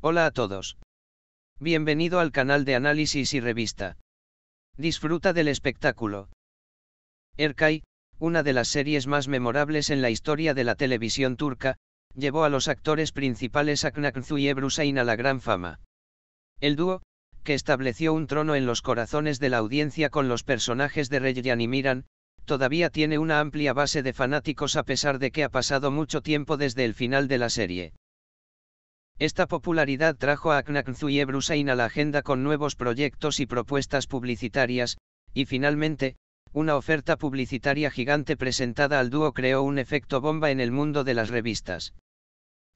Hola a todos. Bienvenido al canal de análisis y revista. Disfruta del espectáculo. Erkay, una de las series más memorables en la historia de la televisión turca, llevó a los actores principales Aknakzu y Ebrusain a la gran fama. El dúo, que estableció un trono en los corazones de la audiencia con los personajes de Reyyan y Miran, todavía tiene una amplia base de fanáticos a pesar de que ha pasado mucho tiempo desde el final de la serie. Esta popularidad trajo a y Ebrusain a la agenda con nuevos proyectos y propuestas publicitarias, y finalmente, una oferta publicitaria gigante presentada al dúo creó un efecto bomba en el mundo de las revistas.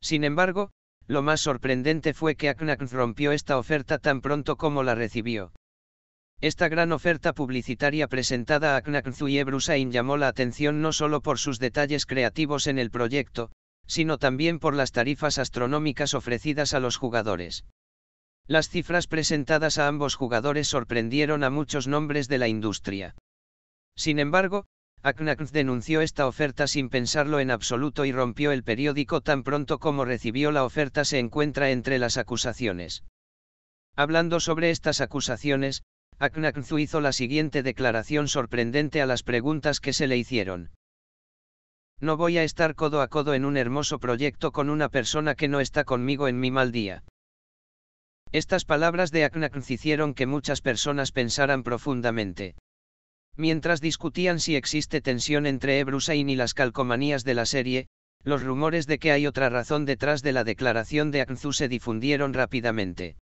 Sin embargo, lo más sorprendente fue que Aknak rompió esta oferta tan pronto como la recibió. Esta gran oferta publicitaria presentada a y Ebrusain llamó la atención no solo por sus detalles creativos en el proyecto, sino también por las tarifas astronómicas ofrecidas a los jugadores. Las cifras presentadas a ambos jugadores sorprendieron a muchos nombres de la industria. Sin embargo, Aknak denunció esta oferta sin pensarlo en absoluto y rompió el periódico tan pronto como recibió la oferta se encuentra entre las acusaciones. Hablando sobre estas acusaciones, Aknak hizo la siguiente declaración sorprendente a las preguntas que se le hicieron. No voy a estar codo a codo en un hermoso proyecto con una persona que no está conmigo en mi mal día. Estas palabras de Aknak hicieron que muchas personas pensaran profundamente. Mientras discutían si existe tensión entre Ebrusain y las calcomanías de la serie, los rumores de que hay otra razón detrás de la declaración de Aknzu se difundieron rápidamente.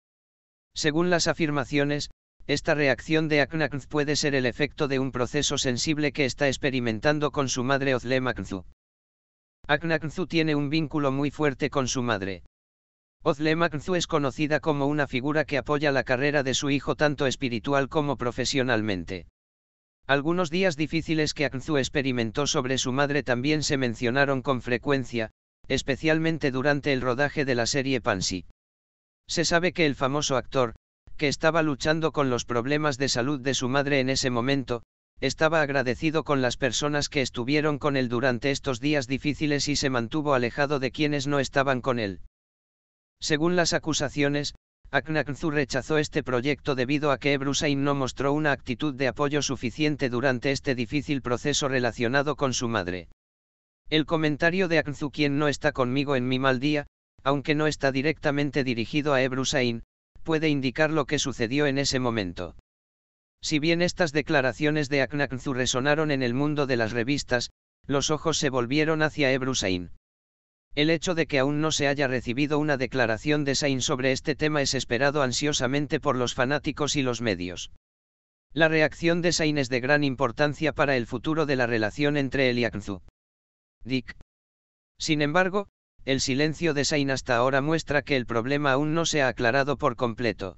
Según las afirmaciones, esta reacción de Aknaknz puede ser el efecto de un proceso sensible que está experimentando con su madre Ozlemaknzu. Aknaknzu tiene un vínculo muy fuerte con su madre. Ozlemaknzu es conocida como una figura que apoya la carrera de su hijo tanto espiritual como profesionalmente. Algunos días difíciles que Aknzu experimentó sobre su madre también se mencionaron con frecuencia, especialmente durante el rodaje de la serie Pansy. Se sabe que el famoso actor, que estaba luchando con los problemas de salud de su madre en ese momento, estaba agradecido con las personas que estuvieron con él durante estos días difíciles y se mantuvo alejado de quienes no estaban con él. Según las acusaciones, Aknaknzu rechazó este proyecto debido a que Ebrusain no mostró una actitud de apoyo suficiente durante este difícil proceso relacionado con su madre. El comentario de Aknzu quien no está conmigo en mi mal día, aunque no está directamente dirigido a Ebrusain, puede indicar lo que sucedió en ese momento. Si bien estas declaraciones de Aknakzu resonaron en el mundo de las revistas, los ojos se volvieron hacia Sain. El hecho de que aún no se haya recibido una declaración de Sain sobre este tema es esperado ansiosamente por los fanáticos y los medios. La reacción de Sain es de gran importancia para el futuro de la relación entre él y Dick. Sin embargo, el silencio de Sain hasta ahora muestra que el problema aún no se ha aclarado por completo.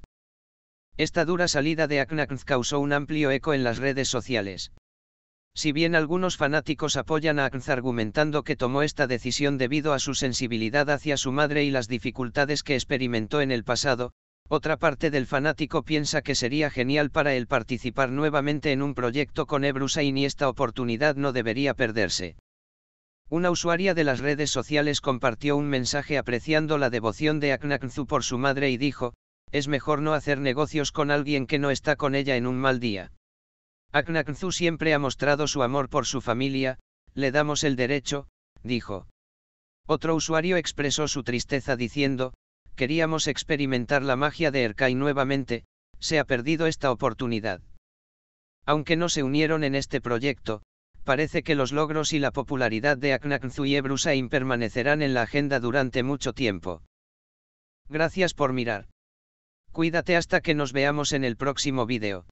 Esta dura salida de Aknaknth causó un amplio eco en las redes sociales. Si bien algunos fanáticos apoyan a Aknz argumentando que tomó esta decisión debido a su sensibilidad hacia su madre y las dificultades que experimentó en el pasado, otra parte del fanático piensa que sería genial para él participar nuevamente en un proyecto con Ebru Sain y esta oportunidad no debería perderse. Una usuaria de las redes sociales compartió un mensaje apreciando la devoción de Aknakzu por su madre y dijo, es mejor no hacer negocios con alguien que no está con ella en un mal día. Aknaknzu siempre ha mostrado su amor por su familia, le damos el derecho, dijo. Otro usuario expresó su tristeza diciendo, queríamos experimentar la magia de Erkai nuevamente, se ha perdido esta oportunidad. Aunque no se unieron en este proyecto, parece que los logros y la popularidad de Aknaknzu y permanecerán en la agenda durante mucho tiempo. Gracias por mirar. Cuídate hasta que nos veamos en el próximo vídeo.